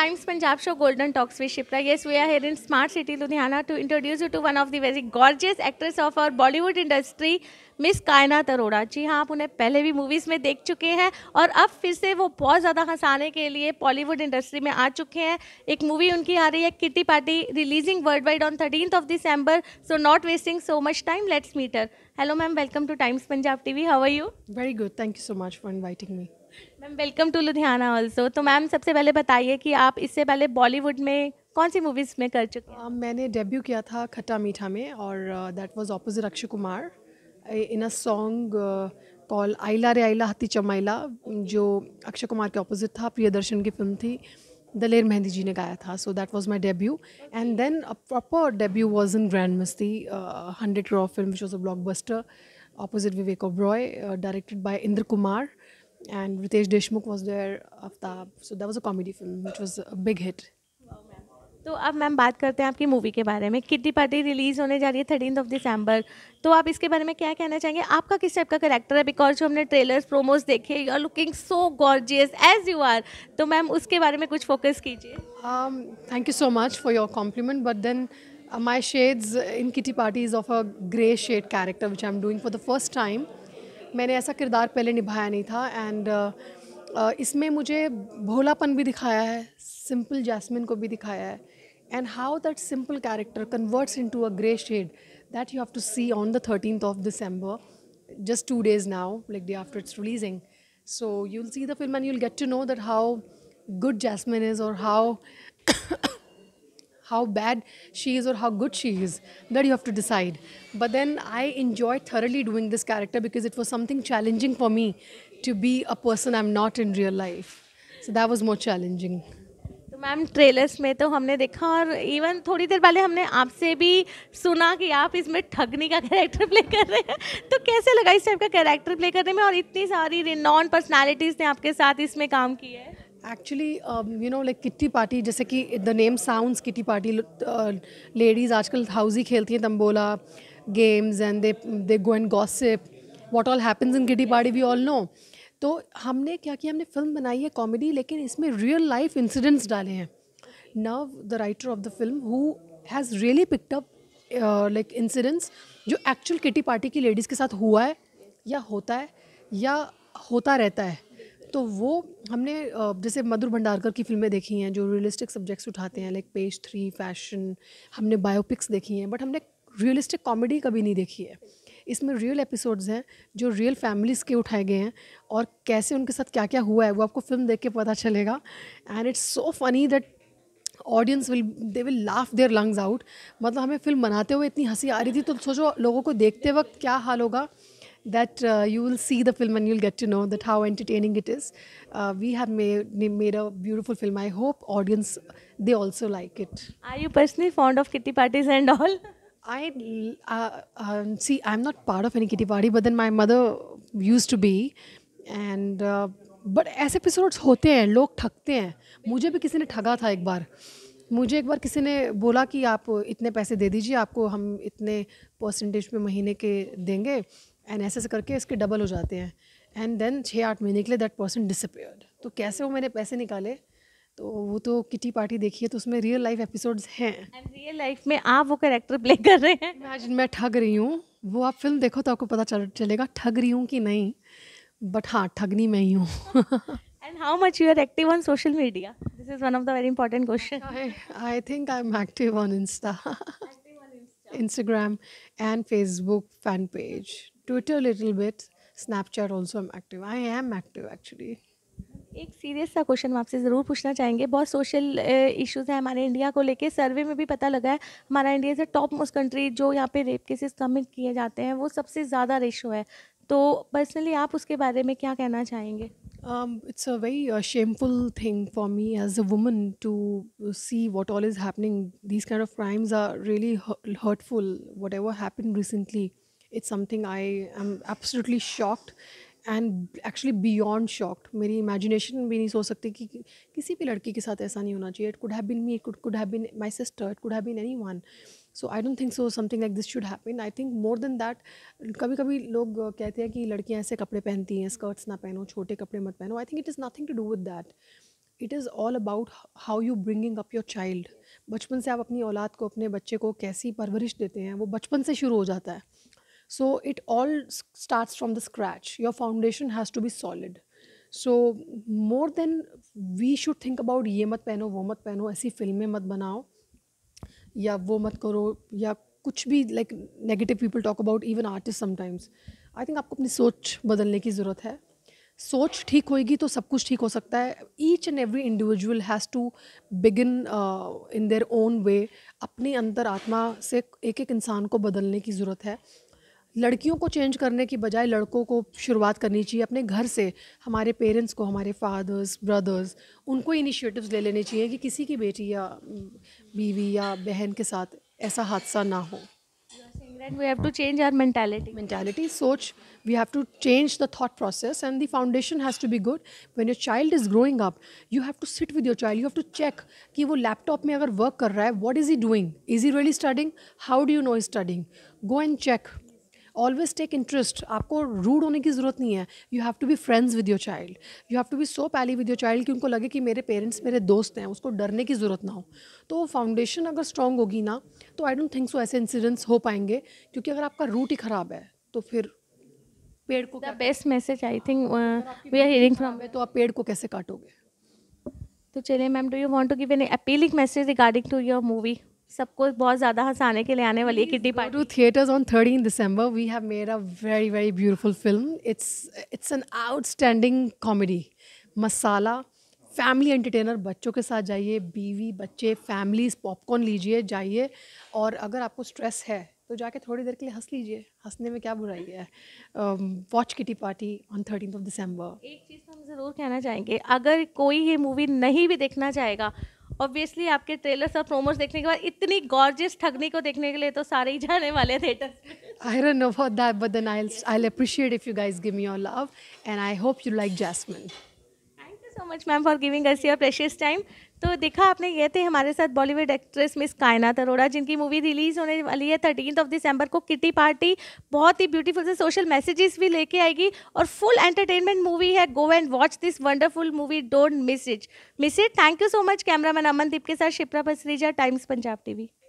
Times Punjab show golden talks with Shipra yes we are here in smart city Ludhiana to introduce you to one of the very gorgeous actress of our Bollywood industry miss Kainaat Arora जी हाँ आप उन्हें पहले भी movies में देख चुके हैं और अब फिर से वो बहुत ज़्यादा हंसाने के लिए बॉलीवुड इंडस्ट्री में आ चुके हैं एक मूवी उनकी आ रही है kitty party releasing world wide on thirteen of December so not wasting so much time let's meet her hello ma'am welcome to Times Punjab TV how are you very good thank you so much for inviting me ma'am welcome to Ludhiana also तो ma'am सबसे पहले बताइए कि आप इससे पहले बॉलीवुड में कौन सी मूवीज़ में कर चुके हैं uh, मैंने डेब्यू किया था खट्टा मीठा में और that was opposite Akshay Kumar in a song call Aila Re Aila हती चमाइला जो अक्षय कुमार के ऑपोजिट था प्रियदर्शन की फिल्म थी दलेर मेहंदी जी ने गाया था so that was my debut and then a proper debut was in Grand Masti hundred crore film which was a opposite Vivek Oberoi directed by Indra Kumar and Ritesh Deshmukh was there Aftab so that was a comedy film which was a big hit तो अब ma'am बात करते हैं आपकी movie के बारे में किड्डी party release होने जा रही है थर्टीन ऑफ दिसंबर तो आप इसके बारे में क्या कहना चाहेंगे आपका किस टाइप का करेक्टर है बिकॉज जो हमने ट्रेलर्स प्रोमोज देखे you are looking so gorgeous as you are तो मैम उसके बारे में कुछ फोकस कीजिए thank you so much for your compliment but then shades in kitty party is of a grey shade character which I am doing for the first time मैंने ऐसा किरदार पहले निभाया नहीं था एंड uh, uh, इसमें मुझे भोलापन भी दिखाया है सिंपल जैस्मिन को भी दिखाया है and how that simple character converts into a grey shade that you have to see on the thirteen of December just two days now like day after it's releasing so you'll see the film and you'll get to know that how good Jasmine is और how how bad she is or how good she is that you have to decide but then i enjoyed thoroughly doing this character because it was something challenging for me to be a person i'm not in real life so that was more challenging ma'am trailers में तो हमने देखा और even थोड़ी देर पहले हमने आपसे भी सुना कि आप इसमें ठगनी का कैरेक्टर प्ले कर रहे हैं तो कैसे लगा इस टाइप का कैरेक्टर प्ले करने में और इतनी सारी नॉन पर्सनालिटीज़ ने आपके साथ इसमें काम किया है actually you know like kitty party जैसे कि the name sounds kitty party ladies आजकल हाउजी खेलती हैं tambola games and they they go and gossip what all happens in kitty party we all know तो हमने क्या किया हमने फिल्म बनाई है कॉमेडी लेकिन इसमें रियल लाइफ इंसिडेंट्स डाले हैं now the writer of the film who has really picked up like incidents जो एक्चुअल किटी पार्टी की लेडीज़ के साथ हुआ है या होता है या होता रहता है तो वो हमने जैसे मधुर भंडारकर की फिल्में देखी हैं जो रियलिस्टिक सब्जेक्ट्स उठाते हैं लाइक पेज थ्री फैशन हमने बायोपिक्स देखी हैं बट हमने रियलिस्टिक कॉमेडी कभी नहीं देखी है इसमें रियल एपिसोड्स हैं जो रियल फैमिलीज़ के उठाए गए हैं और कैसे उनके साथ क्या क्या हुआ है वो आपको फिल्म देख के पता चलेगा and it's so funny that audience will they will laugh their lungs out मतलब हमें फिल्म बनाते हुए इतनी हंसी आ रही थी तो सोचो लोगों को देखते वक्त क्या हाल होगा that uh, you will see the film and you'll get to know that how entertaining it is. Uh, we have made made a beautiful film. I hope audience they also like it. Are you personally fond of kitty parties and all? I uh, um, see. I'm not part of any kitty party, but then my mother used to be, and uh, but ऐसे episodes होते हैं लोग ठगते हैं मुझे भी किसी ने ठगा था एक बार मुझे एक बार किसी ने बोला कि आप इतने पैसे दे दीजिए आपको हम इतने परसेंटेज पे महीने के देंगे एंड ऐसे ऐसे करके इसके डबल हो जाते हैं एंड देन छः आठ महीने के लिए दैट पर्सन डिसअपेयर तो कैसे वो मैंने पैसे निकाले तो वो तो किटी पार्टी देखी है तो उसमें रियल लाइफ एपिसोड्स हैं एंड रियल लाइफ में आप वो करेक्टर प्ले कर रहे हैं इमेजिन मैं ठग रही हूँ वो आप फिल्म देखो तो आपको पता चल चलेगा ठग रही हूँ कि नहीं बट हाँ ठगनी मैं ही हूँ and how much you are active on social media this is one of the very important question I think I am active on insta Instagram and Facebook fan page Twitter little bit Snapchat also am active I am active actually एक serious सा question आपसे ज़रूर पूछना चाहेंगे बहुत social issues uh, हैं हमारे India को लेके सर्वे में भी पता लगा है हमारा इंडिया से टॉप मोस्ट कंट्री जो यहाँ पे रेप केसेस कम किए जाते हैं वो सबसे ज़्यादा रेशो है तो पर्सनली आप उसके बारे में क्या कहना चाहेंगे it's a very shameful thing for me as a woman to see what all is happening these kind of crimes are really hurtful whatever happen recently it's something I am absolutely shocked and actually beyond shocked मेरी imagination भी नहीं सोच सकती कि, कि किसी भी लड़की के साथ ऐसा नहीं होना चाहिए it could have been me it could have been my sister it could have been anyone so I don't think so something like this should happen I think more than that कभी कभी लोग कहते हैं कि लड़कियाँ ऐसे कपड़े पहनती हैं स्कर्ट्स ना पहनो छोटे कपड़े मत पहनो I think it is nothing to do with that it is all about how you bringing up your child बचपन से आप अपनी औलाद को अपने बच्चे को कैसी परवरिश देते हैं वो बचपन से शुरू हो जाता है so it all start from the scratch your foundation has to be solid so more than we should think about ये मत पहनो वो मत पहनो ऐसी फिल्में मत बनाओ या वो मत करो या कुछ भी like negative people talk about even artist sometimes I think आपको अपनी सोच बदलने की ज़रूरत है सोच ठीक होएगी तो सब कुछ ठीक हो सकता है each and every individual has to begin in their own way अपने अंतर आत्मा से एक एक इंसान को बदलने की ज़रूरत है लड़कियों को चेंज करने की बजाय लड़कों को शुरुआत करनी चाहिए अपने घर से हमारे पेरेंट्स को हमारे फादर्स ब्रदर्स उनको इनिशिएटिव्स ले लेने चाहिए कि किसी की बेटी या बीवी या बहन के साथ ऐसा हादसा ना हो we have to change our mentality mentality सोच we have to change the thought process and the foundation has to be good when your child is growing up you have to sit with your child you have to check कि वो laptop में अगर work कर रहा है what is he doing is he really studying how do you know is studying go and check always take interest आपको rude होने की ज़रूरत नहीं है you have to be friends with your child you have to be so pally with your child कि उनको लगे कि मेरे पेरेंट्स मेरे दोस्त हैं उसको डरने की ज़रूरत ना हो तो फाउंडेशन अगर स्ट्रांग होगी ना तो आई डोंट थिंक सो ऐसे इंसिडेंट्स हो पाएंगे क्योंकि अगर आपका रूट ही ख़राब है तो फिर पेड़ को best message I think we are hearing from तो आप पेड़ को कैसे काटोगे तो चलिए ma'am do you want to give an appealing message regarding to your movie सबको बहुत ज़्यादा हंसाने के लिए आने वाली है kitty party to theatres on thirteen December we have made a very very beautiful film it's it's an outstanding comedy masala family entertainer बच्चों के साथ जाइए बीवी बच्चे फैमिलीज पॉपकॉर्न लीजिए जाइए और अगर आपको स्ट्रेस है तो जाके थोड़ी देर के लिए हंस लीजिए हंसने में क्या बुराई है watch kitty party on thirteen of December एक चीज़ तो हम ज़रूर कहना चाहेंगे अगर कोई ये मूवी नहीं भी देखना चाहेगा ऑब्वियसली आपके ट्रेलर और प्रोमोस देखने के बाद इतनी गॉर्जियस ठगनी को देखने के लिए तो सारे ही जाने वाले थे I run no for that but then I I appreciate if you guys give me your love and I hope you like Jasmine much ma'am for giving us your precious time तो देखा आपने ये थे हमारे साथ Bollywood actress miss Kainaat Arora जिनकी movie release होने वाली है थर्टीन ऑफ दिसंबर को किटी पार्टी बहुत ही ब्यूटीफुल से सोशल मैसेजेस भी लेके आएगी और फुल एंटरटेनमेंट मूवी है go and watch this wonderful movie don't miss it miss it thank you so much cameraman Amandeep के साथ शिप्रा पसरीजा टाइम्स पंजाब टीवी